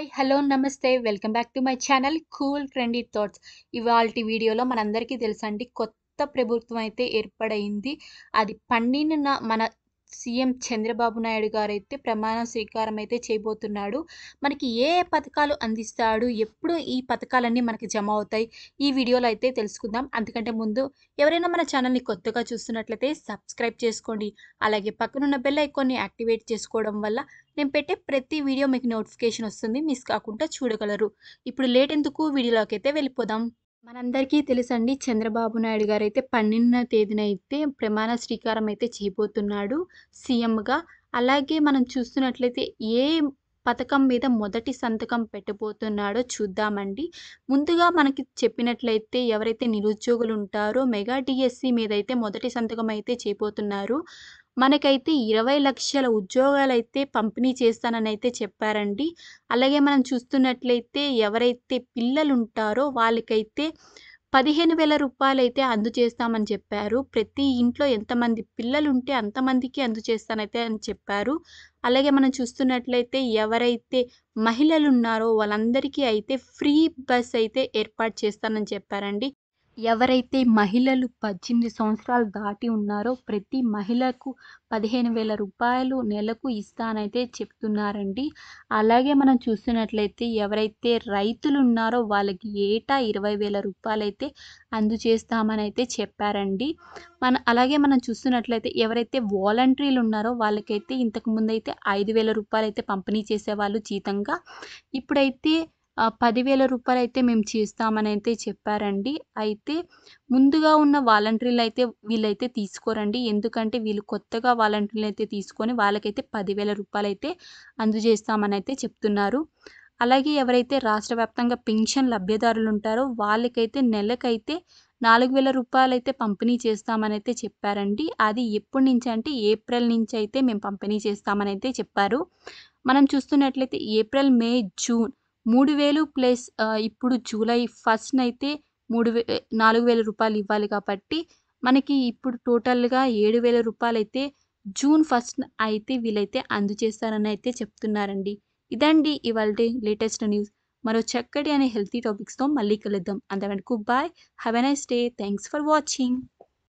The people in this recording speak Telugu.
హాయ్ హలో నమస్తే welcome back to my channel cool trendy thoughts ఇవాళ వీడియోలో మనందరికీ తెలుసండి కొత్త ప్రభుత్వం అయితే ఏర్పడైంది అది పన్నెండున మన సీఎం చంద్రబాబు నాయుడు గారు అయితే ప్రమాణ స్వీకారం అయితే చేయబోతున్నాడు మనకి ఏ పథకాలు అందిస్తాడు ఎప్పుడు ఈ పథకాలన్నీ మనకి జమ అవుతాయి ఈ వీడియోలో అయితే తెలుసుకుందాం అందుకంటే ముందు ఎవరైనా మన ఛానల్ని కొత్తగా చూస్తున్నట్లయితే సబ్స్క్రైబ్ చేసుకోండి అలాగే పక్కనున్న బెల్ ఐకాన్ని యాక్టివేట్ చేసుకోవడం వల్ల నేను పెట్టే ప్రతి వీడియో మీకు నోటిఫికేషన్ వస్తుంది మిస్ కాకుండా చూడగలరు ఇప్పుడు లేట్ ఎందుకు వీడియోలోకి అయితే వెళ్ళిపోదాం మనందరికీ తెలుసండి చంద్రబాబు నాయుడు గారు అయితే పన్నెండవ తేదీన అయితే ప్రమాణ స్వీకారం అయితే చేయబోతున్నాడు సీఎంగా అలాగే మనం చూస్తున్నట్లయితే ఏ పథకం మీద మొదటి సంతకం పెట్టబోతున్నాడో చూద్దామండి ముందుగా మనకి చెప్పినట్లయితే ఎవరైతే నిరుద్యోగులు ఉంటారో మెగా డిఎస్సి మీద అయితే మొదటి సంతకం అయితే చేయబోతున్నారు మనకైతే ఇరవై లక్షల ఉద్యోగాలైతే పంపిణీ చేస్తానని అయితే చెప్పారండి అలాగే మనం చూస్తున్నట్లయితే ఎవరైతే పిల్లలు ఉంటారో వాళ్ళకైతే పదిహేను వేల రూపాయలు అయితే అందజేస్తామని చెప్పారు ప్రతి ఇంట్లో ఎంతమంది పిల్లలు ఉంటే అంతమందికి అందజేస్తానైతే అని చెప్పారు అలాగే మనం చూస్తున్నట్లయితే ఎవరైతే మహిళలు ఉన్నారో వాళ్ళందరికీ అయితే ఫ్రీ బస్ అయితే ఏర్పాటు చేస్తానని చెప్పారండి ఎవరైతే మహిళలు పద్దెనిమిది సంవత్సరాలు దాటి ఉన్నారో ప్రతి మహిళకు పదిహేను వేల రూపాయలు నెలకు ఇస్తానైతే చెప్తున్నారండి అలాగే మనం చూస్తున్నట్లయితే ఎవరైతే రైతులు ఉన్నారో వాళ్ళకి ఏటా ఇరవై వేల రూపాయలైతే అందజేస్తామని అయితే చెప్పారండి మన అలాగే మనం చూస్తున్నట్లయితే ఎవరైతే వాలంటీర్లు ఉన్నారో వాళ్ళకైతే ఇంతకుముందు అయితే ఐదు వేల రూపాయలు అయితే పంపిణీ చేసేవాళ్ళు జీతంగా ఇప్పుడైతే పదివేల రూపాయలు అయితే మేము చేస్తామని అయితే చెప్పారండి అయితే ముందుగా ఉన్న వాలంటీర్లు అయితే వీళ్ళైతే తీసుకోరండి ఎందుకంటే వీళ్ళు కొత్తగా వాలంటీర్లు అయితే తీసుకొని వాళ్ళకైతే పదివేల రూపాయలు అయితే అందజేస్తామని అయితే చెప్తున్నారు అలాగే ఎవరైతే రాష్ట్ర వ్యాప్తంగా పెన్షన్ లబ్ధిదారులు ఉంటారో వాళ్ళకైతే నెలకైతే నాలుగు వేల రూపాయలు అయితే పంపిణీ చేస్తామని అయితే చెప్పారండి అది ఎప్పటి నుంచి అంటే ఏప్రిల్ నుంచి అయితే మేము పంపిణీ చేస్తామని అయితే చెప్పారు మనం చూస్తున్నట్లయితే ఏప్రిల్ మే జూన్ మూడు వేలు ప్లస్ ఇప్పుడు జూలై ఫస్ట్న అయితే మూడు వే నాలుగు వేల రూపాయలు ఇవ్వాలి కాబట్టి మనకి ఇప్పుడు టోటల్గా ఏడు వేల రూపాయలు అయితే జూన్ ఫస్ట్ అయితే వీలైతే అందజేస్తారని అయితే చెప్తున్నారండి ఇదండి ఇవాళ లేటెస్ట్ న్యూస్ మరో చక్కటి అనే హెల్తీ టాపిక్స్తో మళ్ళీ కలుద్దాం అంతవరకు bye have a nice day thanks for watching